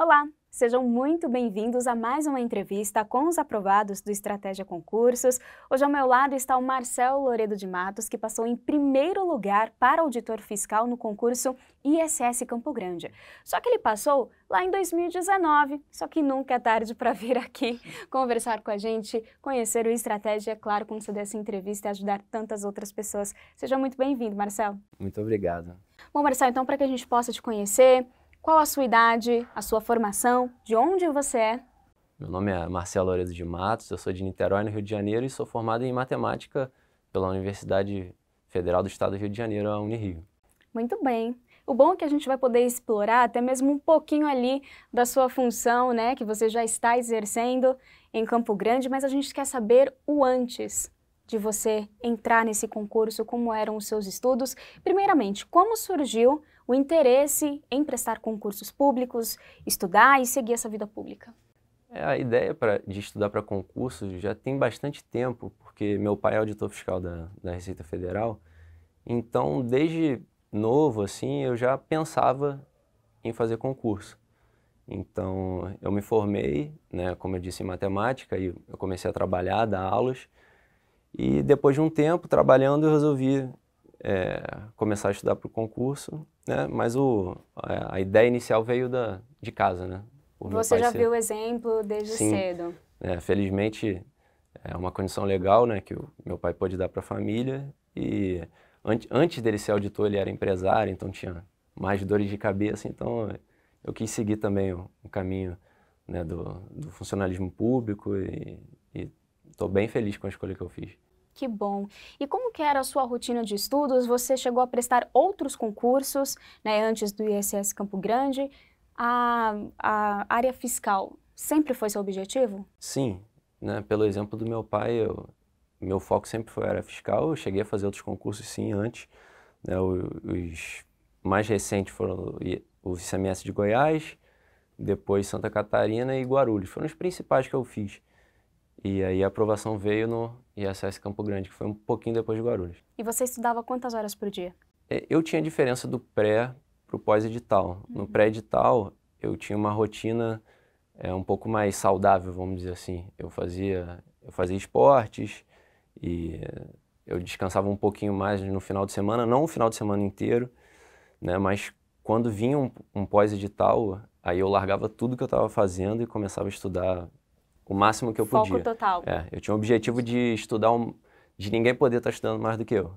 Olá, sejam muito bem-vindos a mais uma entrevista com os aprovados do Estratégia Concursos. Hoje ao meu lado está o Marcelo Loredo de Matos, que passou em primeiro lugar para auditor fiscal no concurso ISS Campo Grande. Só que ele passou lá em 2019, só que nunca é tarde para vir aqui conversar com a gente, conhecer o Estratégia, é claro, conceder essa entrevista e ajudar tantas outras pessoas. Seja muito bem-vindo, Marcelo. Muito obrigado. Bom, Marcelo, então, para que a gente possa te conhecer, qual a sua idade, a sua formação, de onde você é? Meu nome é Marcelo Louredo de Matos, eu sou de Niterói, no Rio de Janeiro, e sou formado em Matemática pela Universidade Federal do Estado do Rio de Janeiro, a Unirio. Muito bem. O bom é que a gente vai poder explorar até mesmo um pouquinho ali da sua função, né, que você já está exercendo em Campo Grande, mas a gente quer saber o antes de você entrar nesse concurso, como eram os seus estudos. Primeiramente, como surgiu o interesse em prestar concursos públicos, estudar e seguir essa vida pública? É, a ideia pra, de estudar para concurso já tem bastante tempo, porque meu pai é auditor fiscal da, da Receita Federal. Então, desde novo, assim, eu já pensava em fazer concurso. Então, eu me formei, né, como eu disse, em matemática, e eu comecei a trabalhar, dar aulas. E depois de um tempo trabalhando, eu resolvi é, começar a estudar para o concurso né? Mas o, é, a ideia inicial veio da, de casa, né? O Você já ser... viu o exemplo desde Sim. cedo. É, felizmente é uma condição legal, né, que o meu pai pôde dar para a família e an antes dele ser auditor ele era empresário, então tinha mais dores de cabeça, então eu quis seguir também o, o caminho né, do, do funcionalismo público e estou bem feliz com a escolha que eu fiz. Que bom. E como que era a sua rotina de estudos? Você chegou a prestar outros concursos, né, antes do ISS Campo Grande? A, a área fiscal sempre foi seu objetivo? Sim, né? Pelo exemplo do meu pai, eu, meu foco sempre foi a área fiscal. Eu cheguei a fazer outros concursos, sim, antes. Né? Os mais recentes foram o ICMS de Goiás, depois Santa Catarina e Guarulhos. Foram os principais que eu fiz. E aí a aprovação veio no ISS Campo Grande, que foi um pouquinho depois de Guarulhos. E você estudava quantas horas por dia? Eu tinha diferença do pré para o pós-edital. Uhum. No pré-edital, eu tinha uma rotina é, um pouco mais saudável, vamos dizer assim. Eu fazia, eu fazia esportes e eu descansava um pouquinho mais no final de semana, não o final de semana inteiro, né? mas quando vinha um, um pós-edital, aí eu largava tudo que eu estava fazendo e começava a estudar o máximo que eu Foco podia. Foco total. É, eu tinha o objetivo de estudar, um, de ninguém poder estar estudando mais do que eu.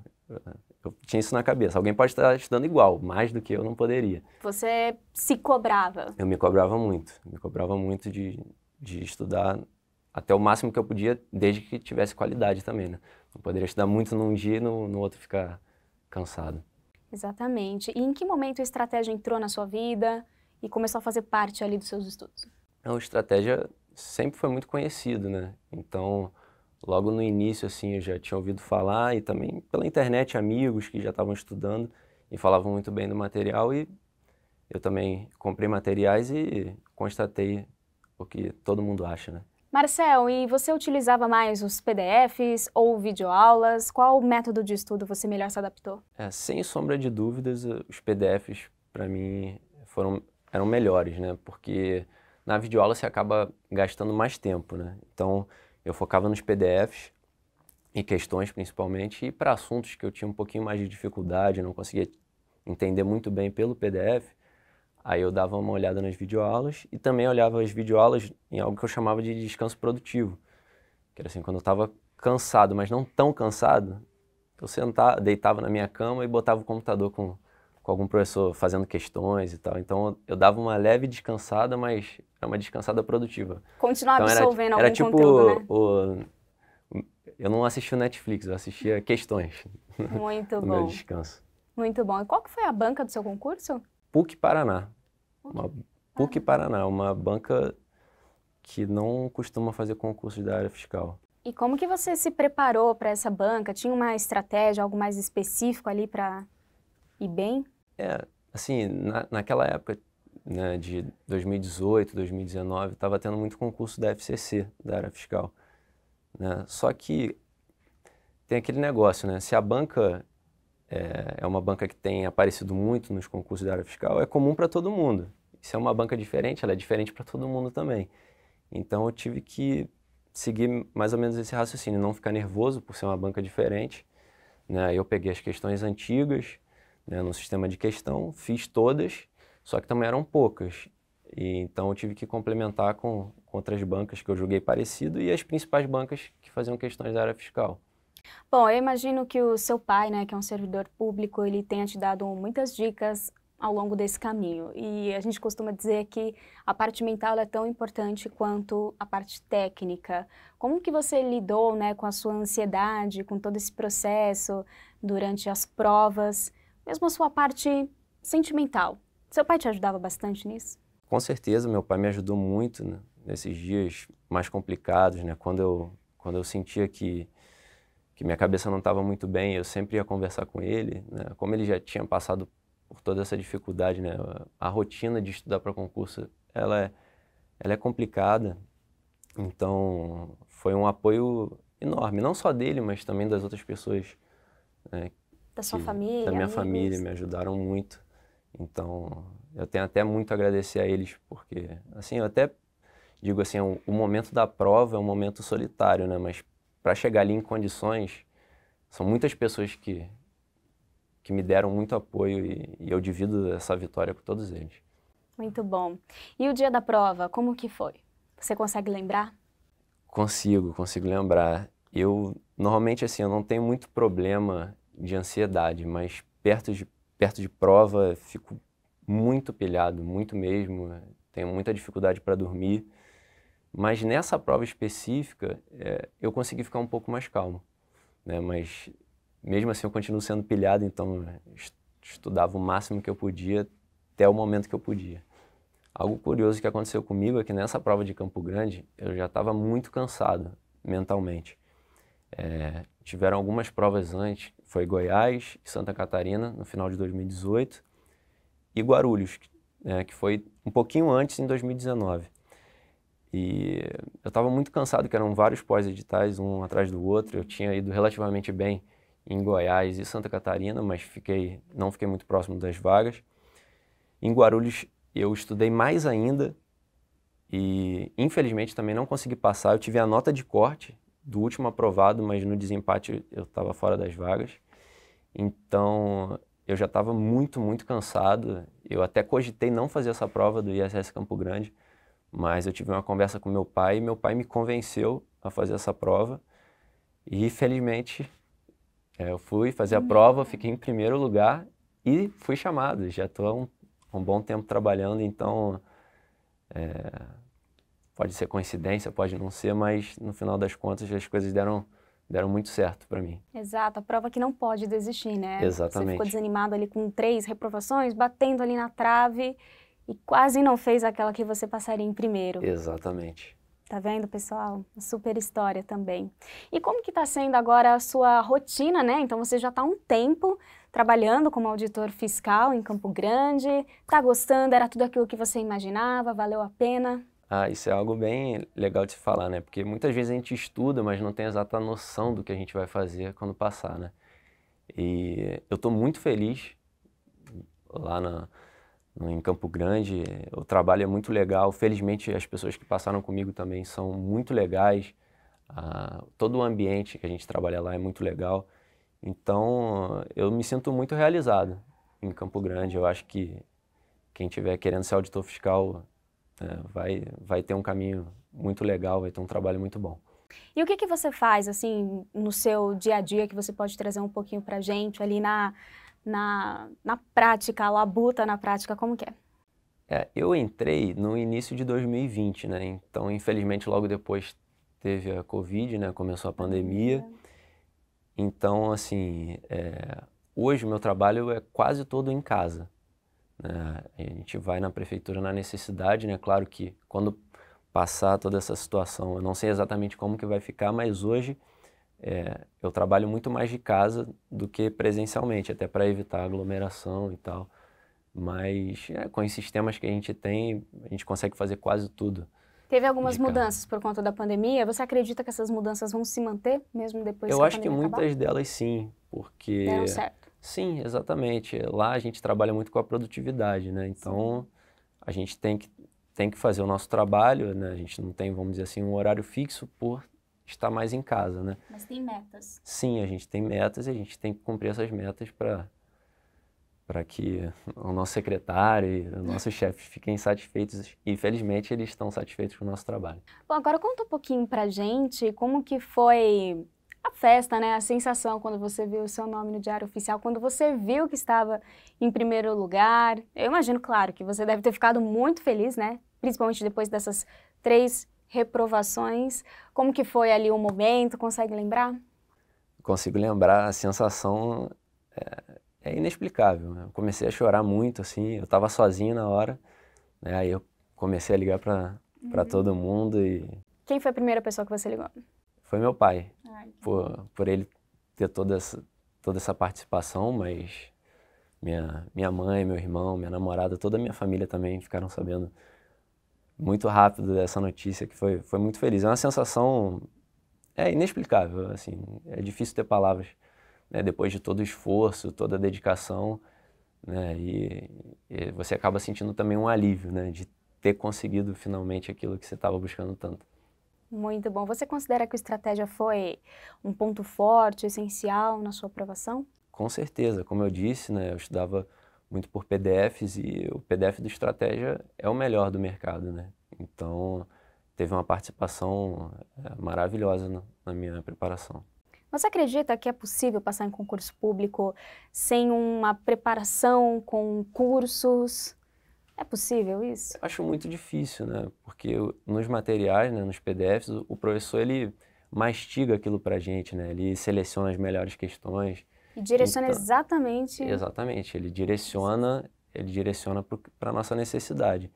Eu tinha isso na cabeça. Alguém pode estar estudando igual, mais do que eu não poderia. Você se cobrava? Eu me cobrava muito. Me cobrava muito de, de estudar até o máximo que eu podia, desde que tivesse qualidade também, né? Não poderia estudar muito num dia e no, no outro ficar cansado. Exatamente. E em que momento a estratégia entrou na sua vida e começou a fazer parte ali dos seus estudos? É a estratégia sempre foi muito conhecido, né? Então, logo no início, assim, eu já tinha ouvido falar e também pela internet, amigos que já estavam estudando e falavam muito bem do material e eu também comprei materiais e constatei o que todo mundo acha, né? Marcel, e você utilizava mais os PDFs ou videoaulas? Qual método de estudo você melhor se adaptou? É, sem sombra de dúvidas, os PDFs para mim foram eram melhores, né? Porque na videoaula você acaba gastando mais tempo, né? Então, eu focava nos PDFs e questões principalmente, e para assuntos que eu tinha um pouquinho mais de dificuldade, não conseguia entender muito bem pelo PDF, aí eu dava uma olhada nas videoaulas e também olhava as videoaulas em algo que eu chamava de descanso produtivo, que era assim, quando eu estava cansado, mas não tão cansado, eu sentava, deitava na minha cama e botava o computador com com algum professor fazendo questões e tal. Então eu dava uma leve descansada, mas era uma descansada produtiva. Continuar então, absorvendo era, era tipo conteúdo, né? O, o, eu não assistia Netflix, eu assistia questões. Muito no bom. meu descanso. Muito bom. E qual que foi a banca do seu concurso? PUC Paraná. PUC, uma, ah. PUC Paraná, uma banca que não costuma fazer concursos da área fiscal. E como que você se preparou para essa banca? Tinha uma estratégia, algo mais específico ali para ir bem? É, assim, na, naquela época né, de 2018, 2019, estava tendo muito concurso da FCC, da área fiscal. Né? Só que tem aquele negócio, né? Se a banca é, é uma banca que tem aparecido muito nos concursos da área fiscal, é comum para todo mundo. Se é uma banca diferente, ela é diferente para todo mundo também. Então eu tive que seguir mais ou menos esse raciocínio, não ficar nervoso por ser uma banca diferente. Né? Eu peguei as questões antigas, né, no sistema de questão, fiz todas, só que também eram poucas. E, então eu tive que complementar com, com outras bancas que eu julguei parecido e as principais bancas que faziam questões da área fiscal. Bom, eu imagino que o seu pai, né, que é um servidor público, ele tenha te dado muitas dicas ao longo desse caminho. E a gente costuma dizer que a parte mental é tão importante quanto a parte técnica. Como que você lidou, né, com a sua ansiedade, com todo esse processo durante as provas? mesmo a sua parte sentimental. Seu pai te ajudava bastante nisso? Com certeza, meu pai me ajudou muito né, nesses dias mais complicados, né? Quando eu, quando eu sentia que, que minha cabeça não estava muito bem, eu sempre ia conversar com ele, né? Como ele já tinha passado por toda essa dificuldade, né? A rotina de estudar para concurso, ela é, ela é complicada. Então, foi um apoio enorme, não só dele, mas também das outras pessoas né, da sua que, família? Da minha amigos. família, me ajudaram muito. Então, eu tenho até muito a agradecer a eles, porque, assim, eu até digo assim, o, momento da prova é um momento solitário, né? Mas para chegar ali em condições, são muitas pessoas que, que me deram muito apoio e, e eu divido essa vitória com todos eles. Muito bom. E o dia da prova, como que foi? Você consegue lembrar? Consigo, consigo lembrar. Eu normalmente assim, eu não tenho muito problema de ansiedade, mas perto de, perto de prova fico muito pilhado, muito mesmo. Tenho muita dificuldade para dormir. Mas nessa prova específica, é, eu consegui ficar um pouco mais calmo. Né? Mas mesmo assim eu continuo sendo pilhado, então estudava o máximo que eu podia até o momento que eu podia. Algo curioso que aconteceu comigo é que nessa prova de Campo Grande eu já estava muito cansado mentalmente. É, tiveram algumas provas antes, foi Goiás e Santa Catarina, no final de 2018, e Guarulhos, né, que foi um pouquinho antes, em 2019. E eu estava muito cansado, que eram vários pós-editais, um atrás do outro. Eu tinha ido relativamente bem em Goiás e Santa Catarina, mas fiquei, não fiquei muito próximo das vagas. Em Guarulhos, eu estudei mais ainda e, infelizmente, também não consegui passar. Eu tive a nota de corte do último aprovado, mas no desempate eu estava fora das vagas. Então eu já estava muito, muito cansado. Eu até cogitei não fazer essa prova do ISS Campo Grande, mas eu tive uma conversa com meu pai e meu pai me convenceu a fazer essa prova. E felizmente é, eu fui fazer a prova, fiquei em primeiro lugar e fui chamado. Já estou há um, um, bom tempo trabalhando, então. É Pode ser coincidência, pode não ser, mas no final das contas as coisas deram deram muito certo para mim. Exato, a prova que não pode desistir, né? Exatamente. Você ficou desanimado ali com três reprovações, batendo ali na trave e quase não fez aquela que você passaria em primeiro. Exatamente. Tá vendo, pessoal? Super história também. E como que tá sendo agora a sua rotina, né? Então você já tá um tempo trabalhando como auditor fiscal em Campo Grande. Tá gostando? Era tudo aquilo que você imaginava? Valeu a pena? Ah, isso é algo bem legal de se falar, né? Porque muitas vezes a gente estuda, mas não tem exata noção do que a gente vai fazer quando passar, né? E eu estou muito feliz lá na, no, em Campo Grande. O trabalho é muito legal. Felizmente, as pessoas que passaram comigo também são muito legais. Ah, todo o ambiente que a gente trabalha lá é muito legal. Então, eu me sinto muito realizado em Campo Grande. Eu acho que quem estiver querendo ser auditor fiscal é, vai, vai ter um caminho muito legal, vai ter um trabalho muito bom. E o que, que você faz, assim, no seu dia a dia, que você pode trazer um pouquinho pra gente ali na, na, na prática, a labuta na prática, como que é? É, eu entrei no início de 2020, né? Então, infelizmente, logo depois teve a Covid, né? Começou a pandemia. Uhum. Então, assim, é, hoje o meu trabalho é quase todo em casa. Né? A gente vai na prefeitura na necessidade, né? Claro que quando passar toda essa situação, eu não sei exatamente como que vai ficar, mas hoje é, eu trabalho muito mais de casa do que presencialmente, até para evitar aglomeração e tal. Mas é, com os sistemas que a gente tem, a gente consegue fazer quase tudo. Teve algumas mudanças por conta da pandemia. Você acredita que essas mudanças vão se manter mesmo depois? Eu que acho que muitas delas sim, porque deram certo. Sim, exatamente. Lá a gente trabalha muito com a produtividade, né? Então a gente tem que, tem que fazer o nosso trabalho, né? A gente não tem, vamos dizer assim, um horário fixo por estar mais em casa, né? Mas tem metas. Sim, a gente tem metas e a gente tem que cumprir essas metas para para que o nosso secretário e o nosso chefe fiquem satisfeitos e felizmente eles estão satisfeitos com o nosso trabalho. Bom, agora conta um pouquinho pra gente como que foi a festa, né? A sensação quando você viu o seu nome no Diário Oficial, quando você viu que estava em primeiro lugar. Eu imagino, claro, que você deve ter ficado muito feliz, né? Principalmente depois dessas três reprovações. Como que foi ali o momento? Consegue lembrar? Consigo lembrar. A sensação é, é inexplicável. Né? Eu comecei a chorar muito, assim. Eu estava sozinho na hora. Né? Aí eu comecei a ligar para uhum. todo mundo e... Quem foi a primeira pessoa que você ligou? foi meu pai, Ai, por, por ele ter toda essa, toda essa participação, mas minha, minha mãe, meu irmão, minha namorada, toda a minha família também ficaram sabendo muito rápido dessa notícia, que foi, foi muito feliz. É uma sensação é inexplicável, assim, é difícil ter palavras, né? depois de todo o esforço, toda a dedicação, né? e, e você acaba sentindo também um alívio, né? de ter conseguido finalmente aquilo que você estava buscando tanto. Muito bom. Você considera que a estratégia foi um ponto forte, essencial na sua aprovação? Com certeza. Como eu disse, né, eu estudava muito por PDFs e o PDF do estratégia é o melhor do mercado, né? Então, teve uma participação é, maravilhosa na minha preparação. Você acredita que é possível passar em concurso público sem uma preparação com cursos? É possível isso? Acho muito difícil, né? Porque nos materiais, né, nos PDFs, o professor ele mastiga aquilo para gente, né? Ele seleciona as melhores questões. E direciona então, exatamente. Exatamente, ele direciona, ele direciona para nossa necessidade.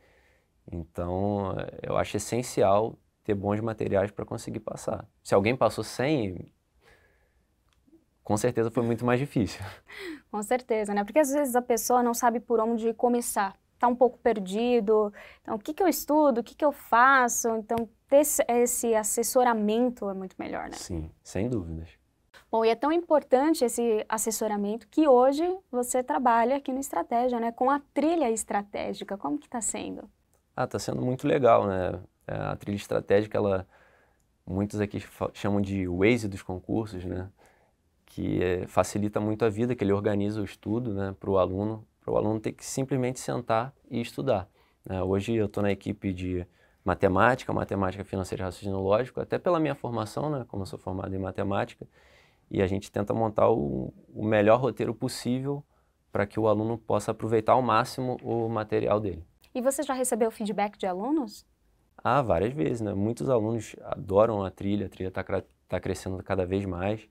Então, eu acho essencial ter bons materiais para conseguir passar. Se alguém passou sem, com certeza foi muito mais difícil. com certeza, né? Porque às vezes a pessoa não sabe por onde começar está um pouco perdido. Então, o que, que eu estudo, o que, que eu faço? Então, ter esse assessoramento é muito melhor, né? Sim, sem dúvidas. Bom, e é tão importante esse assessoramento que hoje você trabalha aqui no Estratégia, né? Com a trilha estratégica, como que está sendo? Ah, está sendo muito legal, né? É, a trilha estratégica, ela muitos aqui chamam de Waze dos concursos, né? Que é, facilita muito a vida, que ele organiza o estudo, né, para o aluno para o aluno ter que simplesmente sentar e estudar. Né? Hoje eu estou na equipe de matemática, matemática financeira e raciocínio lógico, até pela minha formação, né? como eu sou formado em matemática, e a gente tenta montar o, o melhor roteiro possível para que o aluno possa aproveitar ao máximo o material dele. E você já recebeu feedback de alunos? Ah, várias vezes, né? Muitos alunos adoram a trilha, a trilha está tá crescendo cada vez mais.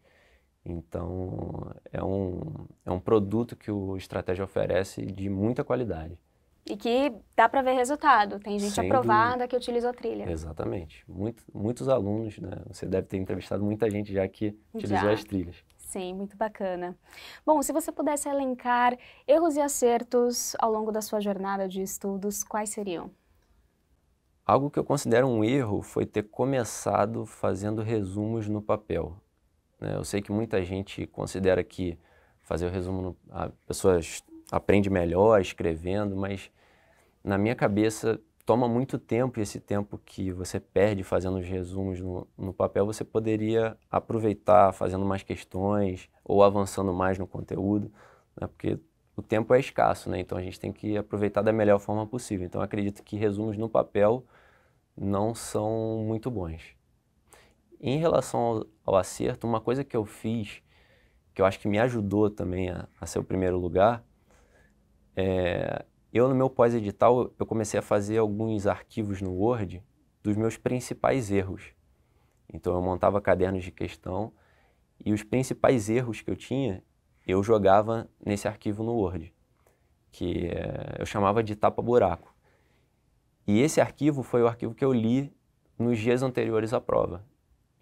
Então, é um, é um produto que o Estratégia oferece de muita qualidade. E que dá para ver resultado. Tem gente Sem aprovada dúvida. que utilizou a trilha. Exatamente. Muito, muitos alunos, né? Você deve ter entrevistado muita gente já que utilizou já. as trilhas. Sim, muito bacana. Bom, se você pudesse elencar erros e acertos ao longo da sua jornada de estudos, quais seriam? Algo que eu considero um erro foi ter começado fazendo resumos no papel. Né? Eu sei que muita gente considera que fazer o resumo, a pessoa aprende melhor escrevendo, mas na minha cabeça toma muito tempo e esse tempo que você perde fazendo os resumos no, no papel você poderia aproveitar fazendo mais questões ou avançando mais no conteúdo, né? porque o tempo é escasso, né? então a gente tem que aproveitar da melhor forma possível. Então acredito que resumos no papel não são muito bons. Em relação ao, ao, acerto, uma coisa que eu fiz, que eu acho que me ajudou também a, a ser o primeiro lugar, é, eu no meu pós-edital, eu comecei a fazer alguns arquivos no Word dos meus principais erros. Então eu montava cadernos de questão e os principais erros que eu tinha, eu jogava nesse arquivo no Word, que é, eu chamava de tapa-buraco. E esse arquivo foi o arquivo que eu li nos dias anteriores à prova.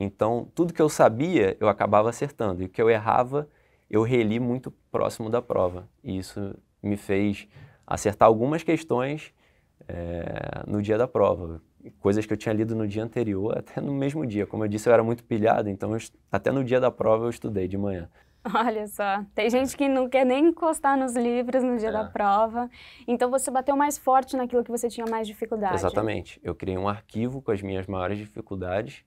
Então, tudo que eu sabia, eu acabava acertando. E o que eu errava, eu reli muito próximo da prova. E isso me fez acertar algumas questões é, no dia da prova. Coisas que eu tinha lido no dia anterior, até no mesmo dia. Como eu disse, eu era muito pilhado, então eu, até no dia da prova eu estudei de manhã. Olha só, tem gente que não quer nem encostar nos livros no dia é. da prova. Então você bateu mais forte naquilo que você tinha mais dificuldade. Exatamente. Eu criei um arquivo com as minhas maiores dificuldades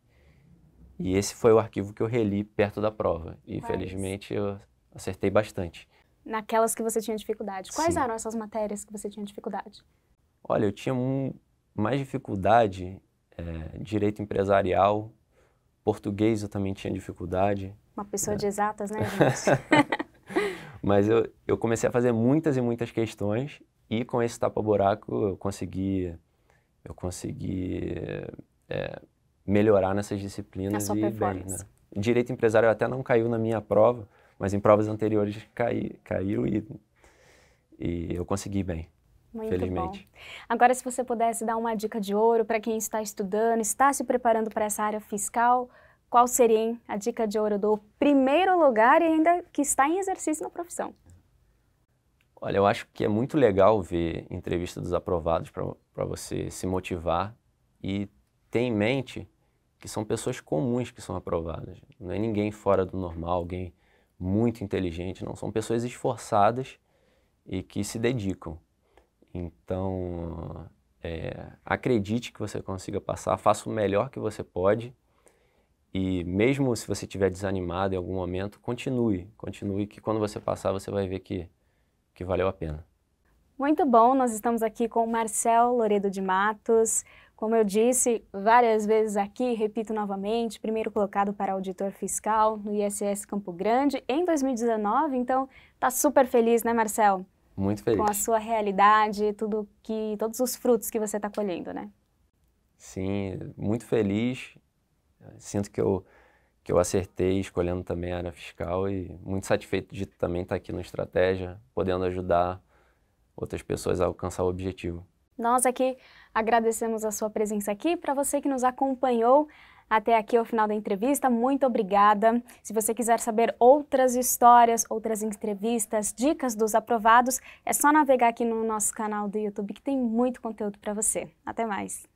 e esse foi o arquivo que eu reli perto da prova. E, infelizmente felizmente, eu acertei bastante. Naquelas que você tinha dificuldade. Quais Sim. eram essas matérias que você tinha dificuldade? Olha, eu tinha um, mais dificuldade é, direito empresarial, português eu também tinha dificuldade. Uma pessoa é. de exatas, né, gente? Mas eu, eu comecei a fazer muitas e muitas questões e com esse tapa-buraco eu consegui, eu consegui é, melhorar nessas disciplinas e bem. Né? Direito empresário até não caiu na minha prova, mas em provas anteriores cai, caiu e, e eu consegui bem. Muito felizmente. Bom. Agora, se você pudesse dar uma dica de ouro para quem está estudando, está se preparando para essa área fiscal, qual seria hein, a dica de ouro do primeiro lugar e ainda que está em exercício na profissão? Olha, eu acho que é muito legal ver entrevista dos aprovados para você se motivar e ter em mente que são pessoas comuns que são aprovadas. Não é ninguém fora do normal, alguém muito inteligente, não. São pessoas esforçadas e que se dedicam. Então, é, acredite que você consiga passar, faça o melhor que você pode e mesmo se você estiver desanimado em algum momento, continue, continue que quando você passar você vai ver que, que valeu a pena. Muito bom, nós estamos aqui com o Marcel Loredo de Matos, como eu disse várias vezes aqui, repito novamente, primeiro colocado para auditor fiscal no ISS Campo Grande em 2019, então tá super feliz, né, Marcel? Muito feliz. Com a sua realidade, tudo que todos os frutos que você está colhendo, né? Sim, muito feliz. Sinto que eu que eu acertei escolhendo também a área fiscal e muito satisfeito de também estar tá aqui no Estratégia, podendo ajudar outras pessoas a alcançar o objetivo. Nós aqui Agradecemos a sua presença aqui. Para você que nos acompanhou até aqui ao final da entrevista, muito obrigada. Se você quiser saber outras histórias, outras entrevistas, dicas dos aprovados, é só navegar aqui no nosso canal do YouTube que tem muito conteúdo para você. Até mais.